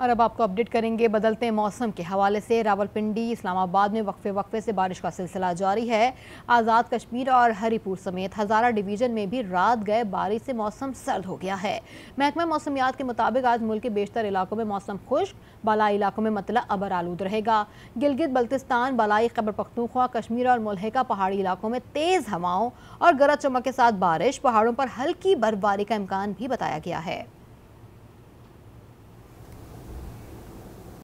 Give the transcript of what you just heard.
और अब आपको अपडेट करेंगे बदलते मौसम के हवाले से रावलपिंडी इस्लामाबाद में वक्फे वक्फे से बारिश का सिलसिला जारी है आज़ाद कश्मीर और हरीपुर समेत हज़ारा डिवीज़न में भी रात गए बारिश से मौसम सर्द हो गया है महकमा मौसमियात के मुताबिक आज मुल्क के बेशतर इलाकों में मौसम खुश्क बालाई इलाकों में मतला अबर आलूद रहेगा गिलगित बल्तिस्तान बलाई खबर पख्तूखवा कश्मीर और मलहका पहाड़ी इलाकों में तेज़ हवाओं और गरज चमक के साथ बारिश पहाड़ों पर हल्की बर्फबारी का इम्कान भी बताया गया है